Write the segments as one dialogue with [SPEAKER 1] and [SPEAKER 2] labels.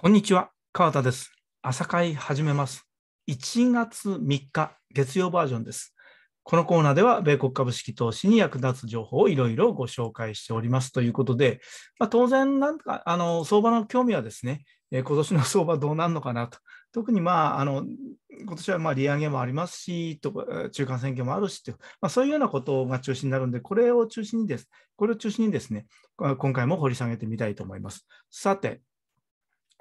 [SPEAKER 1] こんにちは、川田です。朝会始めます。1月3日、月曜バージョンです。このコーナーでは、米国株式投資に役立つ情報をいろいろご紹介しておりますということで、まあ、当然、なんかあの相場の興味はですね、今年の相場どうなるのかなと、特に、まあ、あの今年はまあ利上げもありますし、と中間選挙もあるしと、まあ、そういうようなことが中心になるので、これを中心にです、これを中心にですね、今回も掘り下げてみたいと思います。さて、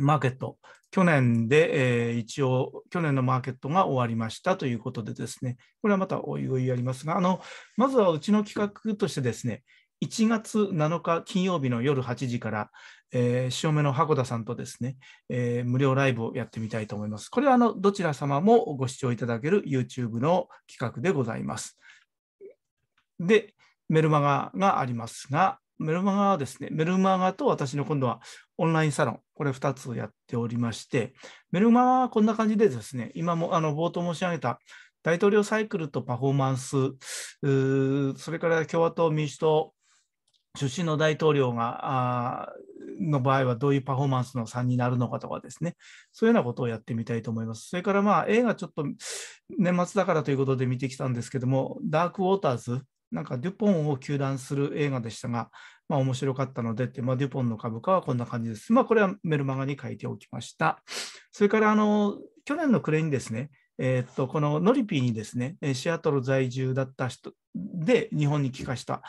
[SPEAKER 1] マーケット、去年で、えー、一応、去年のマーケットが終わりましたということでですね、これはまたおいおいやりますが、あのまずはうちの企画としてですね、1月7日金曜日の夜8時から、えー、目の箱田さんとですね、えー、無料ライブをやってみたいと思います。これはあのどちら様もご視聴いただける YouTube の企画でございます。で、メルマガがありますが、メルマガはですね、メルマガと私の今度はオンラインサロン、これ2つやっておりまして、メルマはこんな感じでですね、今もあの冒頭申し上げた大統領サイクルとパフォーマンス、それから共和党、民主党、出身の大統領がの場合はどういうパフォーマンスの差になるのかとかですね、そういうようなことをやってみたいと思います。それからまあ映画ちょっと年末だからということで見てきたんですけども、ダークウォーターズ、なんかデュポンを糾弾する映画でしたが、まあ、面白かったのでって、まあ、デュポンの株価はこんな感じです。まあ、これはメルマガに書いておきました。それから、あの、去年の暮れにですね、えー、っと、このノリピーにですね、シアトル在住だった人で日本に帰化した。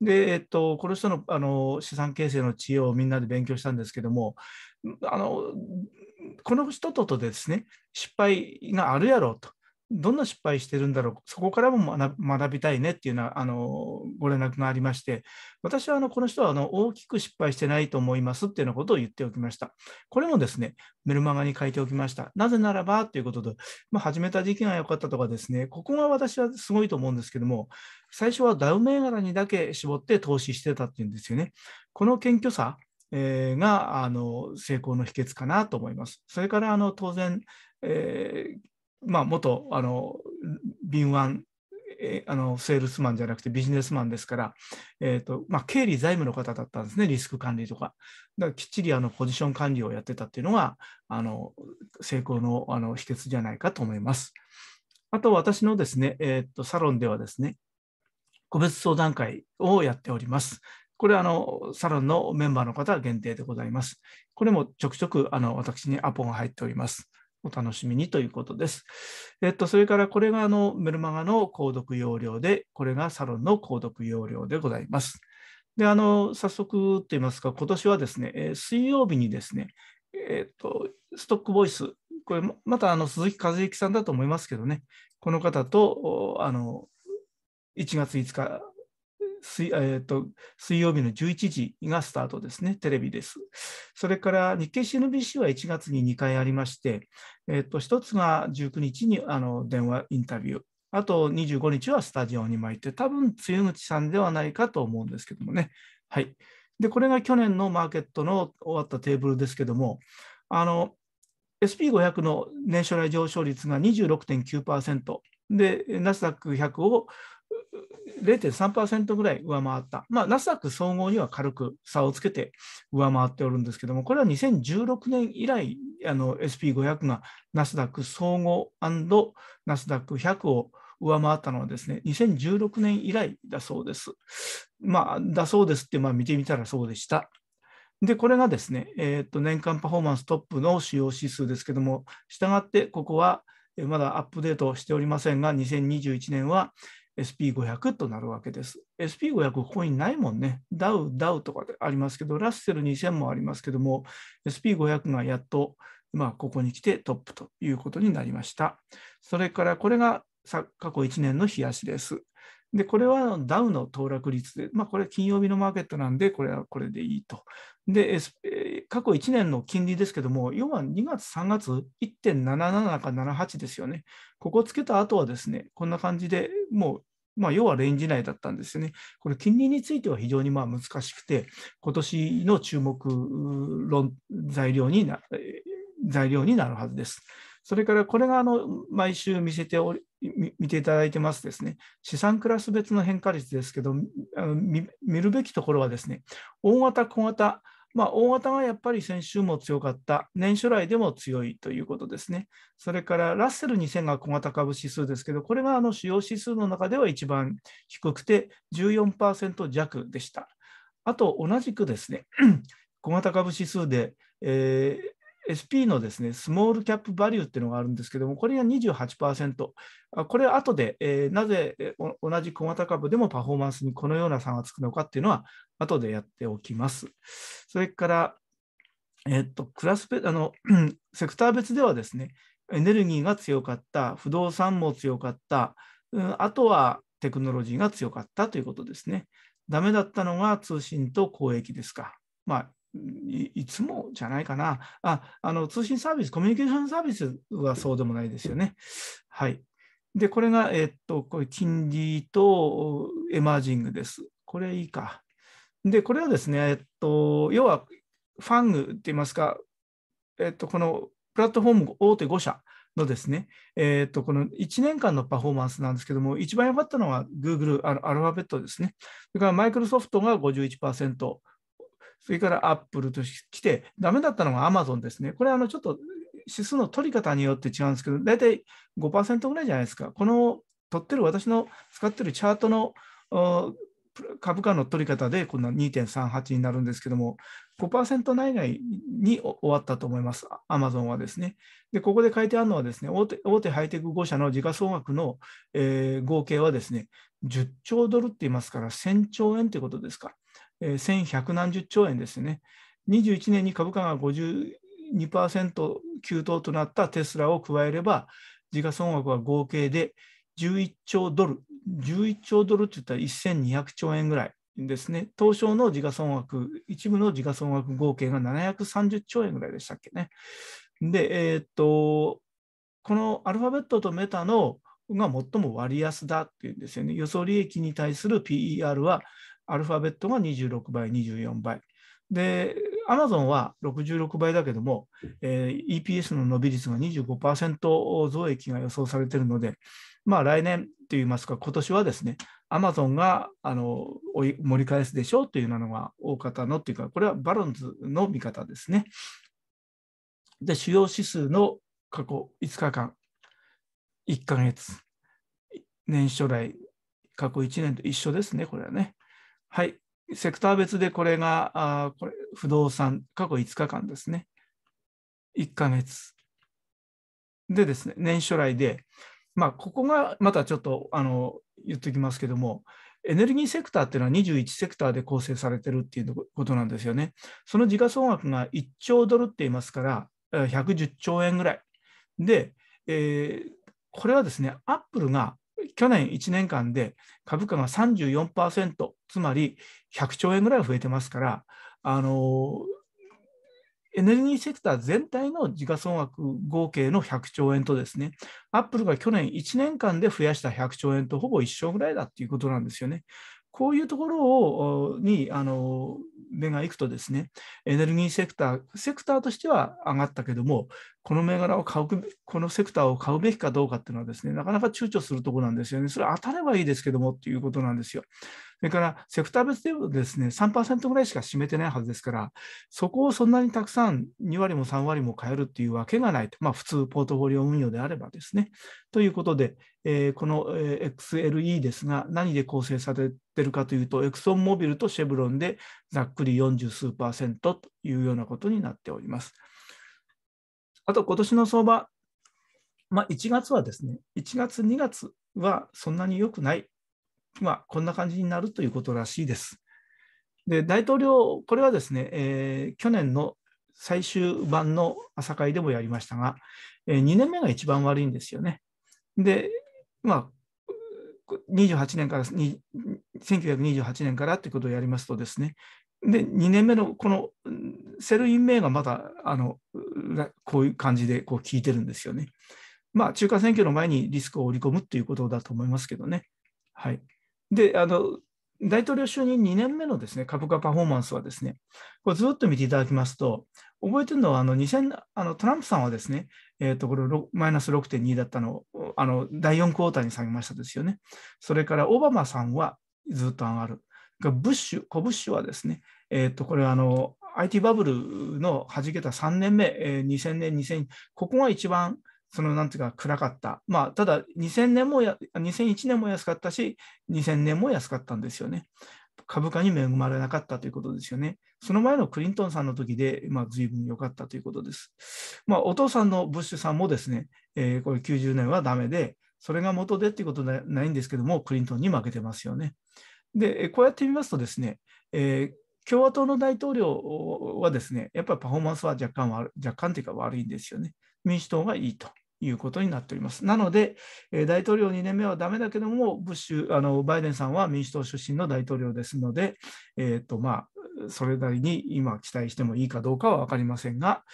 [SPEAKER 1] で、えー、っと、この人のあの資産形成の知恵をみんなで勉強したんですけども、あの、この人ととですね、失敗があるやろうと。どんな失敗してるんだろう、そこからも学びたいねっていうのはあのご連絡がありまして、私はあのこの人はあの大きく失敗してないと思いますっていうようなことを言っておきました。これもですね、メルマガに書いておきました。なぜならばということで、まあ、始めた時期が良かったとかですね、ここが私はすごいと思うんですけども、最初はダウ銘柄にだけ絞って投資してたっていうんですよね。この謙虚さ、えー、があの成功の秘訣かなと思います。それからあの当然、えー、まあ、元あの敏腕えあのセールスマンじゃなくてビジネスマンですから、えーとまあ、経理財務の方だったんですね、リスク管理とか。だからきっちりあのポジション管理をやってたっていうのが、あの成功のあの秘訣じゃないかと思います。あと、私のですね、えーと、サロンではですね、個別相談会をやっております。これはあのサロンのメンバーの方限定でございます。これもちょくちょくあの私にアポが入っております。お楽しみにということです。えっと、それからこれがあのメルマガの購読要領で、これがサロンの購読要領でございます。で、あの、早速と言いますか、今年はですね、えー、水曜日にですね、えっと、ストックボイス、これまたあの鈴木和之さんだと思いますけどね、この方と、あの、1月5日水,、えーと、水曜日の11時がスタートですね、テレビです。それから日経 CNBC は1月に2回ありまして、えーと、1つが19日にあの電話インタビュー、あと25日はスタジオに巻いて、多分露口さんではないかと思うんですけどもね。はい、でこれが去年のマーケットの終わったテーブルですけども、あの SP500 の年初来上昇率が26.9%で、ナスダック100を0.3%ぐらい上回った。まあ、ナスダック総合には軽く差をつけて上回っておるんですけども、これは2016年以来、SP500 がナスダック総合ナスダック100を上回ったのはですね、2016年以来だそうです。まあ、だそうですって、まあ、見てみたらそうでした。で、これがですね、えー、年間パフォーマンストップの主要指数ですけども、したがってここはまだアップデートしておりませんが、2021年は SP500 となるわけです。SP500 ここにないもんね。ダウ、ダウとかでありますけど、ラッセル2000もありますけども、SP500 がやっと、まあ、ここに来てトップということになりました。それからこれが過去1年の冷やしです。で、これはダウの騰落率で、まあ、これ金曜日のマーケットなんで、これはこれでいいと。で、過去1年の金利ですけども、要は2月、3月、1.77か78ですよね。ここつけた後はですね、こんな感じでもうまあ、要はレンジ内だったんですよね。これ、金利については非常にまあ難しくて、今年の注目論材料にな材料になるはずです。それからこれがあの毎週見せており見ていただいてますですね、資産クラス別の変化率ですけど、見るべきところはですね、大型、小型、まあ、大型がやっぱり先週も強かった、年初来でも強いということですね。それからラッセル2000が小型株指数ですけど、これがあの主要指数の中では一番低くて14%弱でした。あと同じくですね、小型株指数で、えー、SP のですね、スモールキャップバリューっていうのがあるんですけども、これが28%。これは後で、えー、なぜ同じ小型株でもパフォーマンスにこのような差がつくのかっていうのは、後でやっておきます。それから、えっと、クラスペあの セクター別ではですね、エネルギーが強かった、不動産も強かった、うん、あとはテクノロジーが強かったということですね。ダメだったのが通信と交易ですか。まあ、いつもじゃないかなああの、通信サービス、コミュニケーションサービスはそうでもないですよね。はい、で、これが、えっと、これ金利とエマージングです。これいいか。で、これはですね、えっと、要はファングって言いますか、えっと、このプラットフォーム大手5社のですね、えっと、この1年間のパフォーマンスなんですけども、一番良かったのは Google、アルファベットですね。それからマイクロソフトが51%。それからアップルと来て、ダメだったのがアマゾンですね。これあのちょっと指数の取り方によって違うんですけど、大体5%ぐらいじゃないですか。この取ってる私の使ってるチャートの株価の取り方でこんな2.38になるんですけども、5%内外に終わったと思います、アマゾンはですね。で、ここで書いてあるのはですね、大手大手ハイテク5社の時価総額の、えー、合計はですね、10兆ドルって言いますから、1000兆円ということですから。え百何十兆円ですね。21年に株価が52%急騰となったテスラを加えれば、時価総額は合計で11兆ドル、11兆ドルって言ったら1200兆円ぐらいですね、東証の時価総額、一部の時価総額合計が730兆円ぐらいでしたっけね。で、えー、っと、このアルファベットとメタのが最も割安だっていうんですよね。予想利益に対する PER はアルファベットが26倍、24倍。で、アマゾンは66倍だけども、えー、EPS の伸び率が25%増益が予想されているので、まあ、来年といいますか、今年はですね、アマゾンがあの盛り返すでしょうというのが大方のというか、これはバロンズの見方ですね。で、主要指数の過去5日間、1か月、年初来、過去1年と一緒ですね、これはね。はい。セクター別でこれが、あこれ不動産、過去5日間ですね。1ヶ月。でですね、年初来で、まあ、ここがまたちょっとあの言っておきますけども、エネルギーセクターっていうのは21セクターで構成されてるっていうことなんですよね。その時価総額が1兆ドルって言いますから、110兆円ぐらい。で、えー、これはですね、アップルが去年1年間で株価が34%、つまり100兆円ぐらい増えてますから、あのエネルギーセクター全体の時価総額合計の100兆円とですね、アップルが去年1年間で増やした100兆円とほぼ一緒ぐらいだっていうことなんですよね。こういうところをにあの目がいくとですね、エネルギーセクター、セクターとしては上がったけども、この銘柄を買う、このセクターを買うべきかどうかっていうのはですね、なかなか躊躇するところなんですよね。それ当たればいいですけどもっていうことなんですよ。それからセクター別でもですね、3%ぐらいしか占めてないはずですから、そこをそんなにたくさん2割も3割も変えるっていうわけがないと、まあ、普通ポートフォリオ運用であればですね。ということで、えー、この XLE ですが、何で構成されてるかというと、エクソンモビルとシェブロンでざっくり40数パーセントというようなことになっております。あと、今年の相場、まあ、1月はですね、1月、2月はそんなに良くないまあ、こんな感じになるということらしいです。で大統領、これはですね、えー、去年の最終版の朝会でもやりましたが、えー、2年目が一番悪いんですよね。で、まあ、28年から1928年からということをやりますとですね、で2年目のこのセルイン・名がまだあのこういう感じでこう聞いてるんですよね。まあ、中間選挙の前にリスクを織り込むということだと思いますけどね。はいで、あの、大統領就任2年目のですね株価パフォーマンスはですね、これずっと見ていただきますと、覚えてるのはあの2000あのトランプさんはですね、えー、とこれマイナス6.2だったのをあの第4クォーターに下げましたですよね。それからオバマさんはずっと上がる。ブッシュ、小ブッシュはですね、えー、とこれあの IT バブルのはじけた3年目、えー、2000年、2000ここが一番そのなんていうか暗かった。まあ、ただ2000年もや、2001年も安かったし、2000年も安かったんですよね。株価に恵まれなかったということですよね。その前のクリントンさんの時で、まあ、随分良かったということです。まあ、お父さんのブッシュさんもですね、えー、これ90年はダメで、それが元でっていうことはないんですけども、クリントンに負けてますよね。で、こうやってみますとですね、えー共和党の大統領はですね、やっぱりパフォーマンスは若干悪若干というか悪いんですよね。民主党がいいと。いうことになっております。なので、大統領2年目はだめだけども、ブッシュあのバイデンさんは民主党出身の大統領ですので、えーとまあ、それなりに今、期待してもいいかどうかは分かりませんが、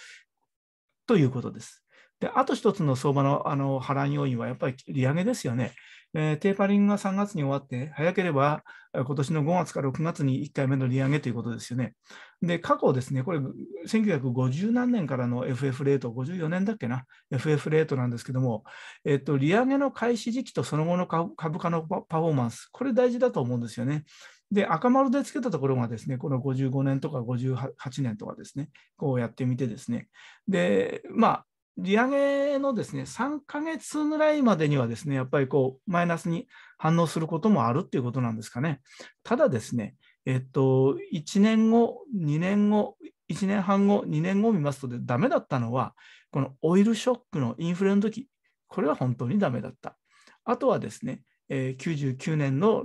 [SPEAKER 1] ということです。であと一つの相場のあの波乱要因はやっぱり利上げですよね。えー、テーパリングが3月に終わって、早ければ今年の5月から6月に1回目の利上げということですよね。で、過去ですね、これ、1950何年からの FF レート、54年だっけな、FF レートなんですけども、えっと、利上げの開始時期とその後の株価のパフォーマンス、これ大事だと思うんですよね。で、赤丸でつけたところがですね、この55年とか58年とかですね、こうやってみてですね、で、まあ、利上げのですね3か月ぐらいまでにはですねやっぱりこうマイナスに反応することもあるということなんですかね。ただですね、えっと、1年後、2年後、1年半後、2年後を見ますとで、ダメだったのは、このオイルショックのインフレの時これは本当にダメだった。あとはですね、99年の、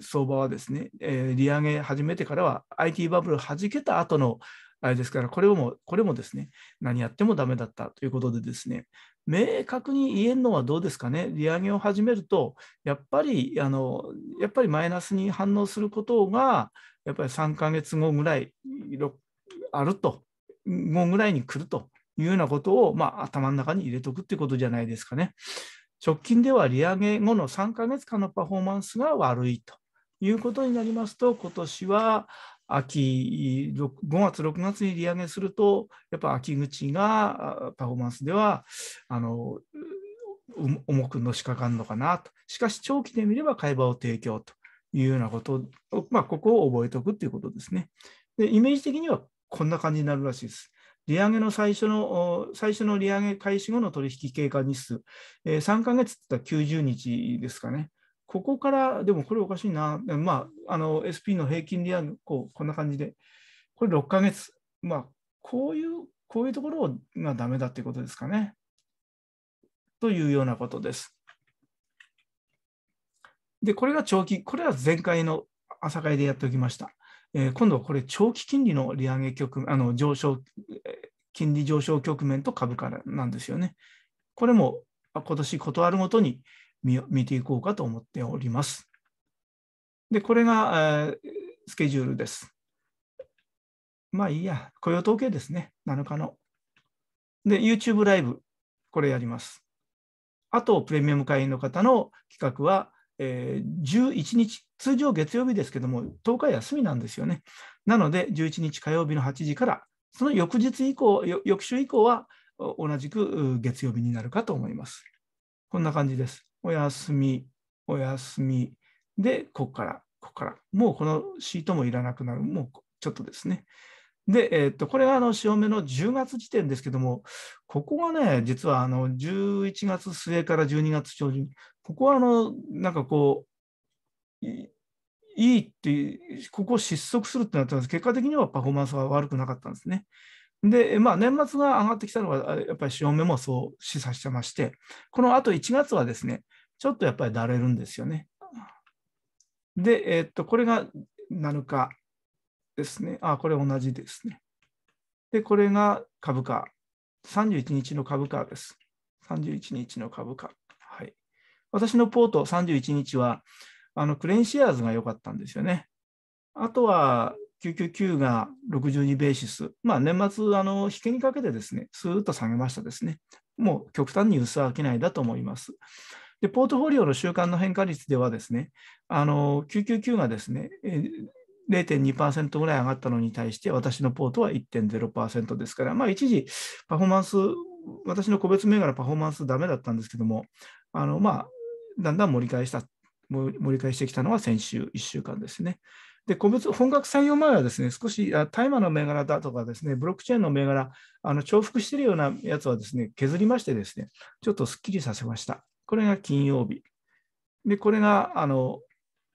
[SPEAKER 1] 相場はですね、利上げ始めてからは IT バブルはじけた後のあれですから、これも、これもですね、何やってもダメだったということでですね、明確に言えるのはどうですかね、利上げを始めると、やっぱり、あのやっぱりマイナスに反応することが、やっぱり3ヶ月後ぐらい、あると、後ぐらいに来るというようなことを、まあ、頭の中に入れておくということじゃないですかね。直近では利上げ後の3ヶ月間のパフォーマンスが悪いということになりますと、今年は秋5月6月に利上げするとやっぱ秋口がパフォーマンスではあの重くのしかかるのかなとしかし長期で見れば買い場を提供というようなことを、まあ、ここを覚えておくということですねでイメージ的にはこんな感じになるらしいです利上げの最初の、最初の利上げ開始後の取引経過日数、3ヶ月って言ったら90日ですかね。ここから、でもこれおかしいな、まあ、あの SP の平均利上げ、こうこんな感じで、これ6ヶ月、まあ、こういう、こういうところがダメだっていうことですかね。というようなことです。で、これが長期、これは前回の朝会でやっておきました。えー、今度はこれ、長期金利の利上げ局あの上昇、金利上昇局面と株価なんですよね。これも今年断るごとに見ていこうかと思っております。で、これが、えスケジュールです。まあいいや、雇用統計ですね、7日の。で、YouTube ライブ、これやります。あと、プレミアム会員の方の企画は、えー、11日、通常月曜日ですけども、10日休みなんですよね。なので、11日火曜日の8時から、その翌日以降、翌週以降は、同じく月曜日になるかと思います。こんな感じです。お休み、お休み。で、ここから、ここから。もうこのシートもいらなくなる。もうちょっとですね。で、えー、っと、これがあの、潮目の10月時点ですけども、ここがね、実はあの、11月末から12月上旬、ここはあの、なんかこう、いいって、ここを失速するってなったんです。結果的にはパフォーマンスは悪くなかったんですね。で、まあ、年末が上がってきたのは、やっぱり潮目もそう示唆してまして、このあと1月はですね、ちょっとやっぱりだれるんですよね。で、えー、っと、これが7日ですね。あ、これ同じですね。で、これが株価。31日の株価です。31日の株価。はい。私のポート31日は、あのクレーンシェアーズが良かったんですよね。あとは、999が62ベーシス、まあ、年末、あの引けにかけてですね、スーッと下げましたですね。もう極端に薄商いだと思います。で、ポートフォリオの週間の変化率ではですね、あの999がですね、0.2%ぐらい上がったのに対して、私のポートは1.0%ですから、まあ、一時、パフォーマンス、私の個別銘柄パフォーマンスダメだったんですけども、あのまあ、だんだん盛り返した、盛り返してきたのは先週1週間ですね。で個別本格採用前はですね少し大麻の銘柄だとかですねブロックチェーンの銘柄あの重複しているようなやつはですね削りましてですねちょっとすっきりさせました。これが金曜日。でこれがあの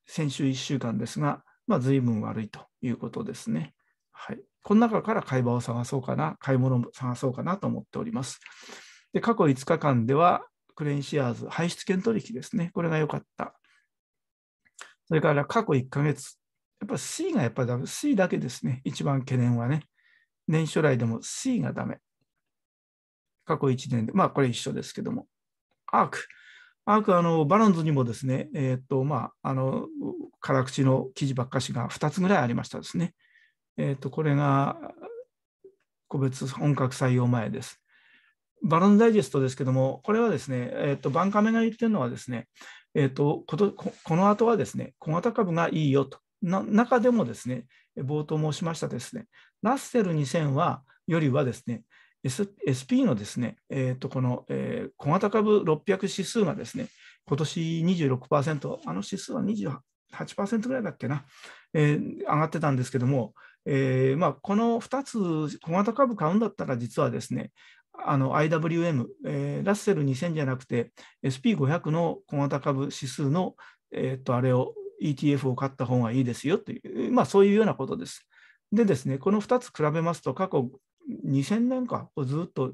[SPEAKER 1] 先週1週間ですが、まあ、随分悪いということですね。はい、この中から買い場を探そうかな、買い物を探そうかなと思っております。で過去5日間では、クレーンシアーズ、排出権取引ですね、これが良かった。それから過去1ヶ月やっぱ C がやっぱりダメ。C だけですね。一番懸念はね。年初来でも C がダメ。過去1年で、まあこれ一緒ですけども。アーク。アークあのバロンズにもですね、えー、っとまあ、あの辛口の記事ばっかしが2つぐらいありましたですね。えー、っとこれが個別本格採用前です。バロンズダイジェストですけども、これはですね、えー、っとバンカメが言ってるのはですね、えー、っとこの後はですね、小型株がいいよと。中でもですね、冒頭申しましたですね、ラッセル2000はよりはですね、SP のですね、えー、とこの、えー、小型株600指数がですね、今年26%、あの指数は28%ぐらいだっけな、えー、上がってたんですけども、えーまあ、この2つ、小型株買うんだったら、実はですね、IWM、えー、ラッセル2000じゃなくて、SP500 の小型株指数の、えー、あれを ETF を買った方がいいですよという、まあ、そういうようなことです。でですね、この2つ比べますと、過去2000年か、ずっと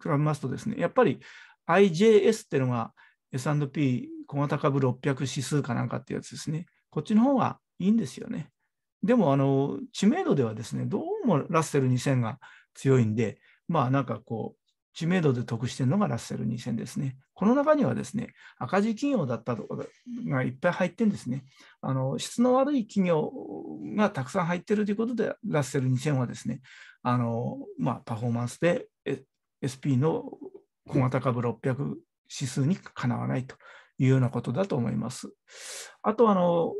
[SPEAKER 1] 比べますとですね、やっぱり IJS っていうのが S&P 小型株600指数かなんかってやつですね、こっちの方がいいんですよね。でもあの知名度ではですね、どうもラッセル2000が強いんで、まあなんかこう、知名度で得しているのがラッセル2000ですね。この中にはですね、赤字企業だったとがいっぱい入ってんですね。あの質の悪い企業がたくさん入ってるということで、ラッセル2000はですね、あのまあ、パフォーマンスで SP の小型株600指数にかなわないというようなことだと思います。あとあの、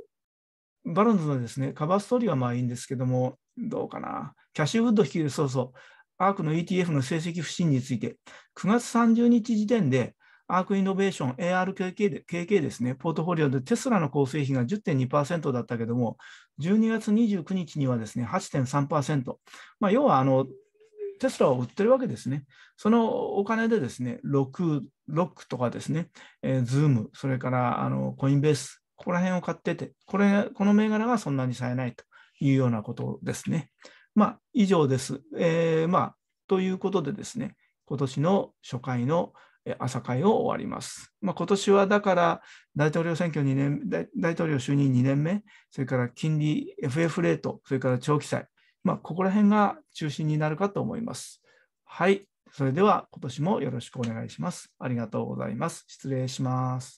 [SPEAKER 1] バロンズのですね、カバーストーリーはまあいいんですけども、どうかな、キャッシュウッド率いる、そうそう、アークの ETF の成績不振について、9月30日時点で、アークイノベーション ARKK で KK ですね、ポートフォリオでテスラの構成比が10.2%だったけども、12月29日にはですね、8.3%。まあ、要はあの、テスラを売ってるわけですね。そのお金でですね、ロックとかですね、えー、ズーム、それからあのコインベース、ここら辺を買ってて、これ、この銘柄がそんなにさえないというようなことですね。まあ、以上です、えー、まあ、ということでですね、今年の初回の朝会を終わります。まあ、今年はだから大統領選挙2年、大統領就任2年目、それから金利、FF レート、それから長期債、まあ、ここら辺が中心になるかと思います。はい、それでは今年もよろしくお願いします。ありがとうございます。失礼します。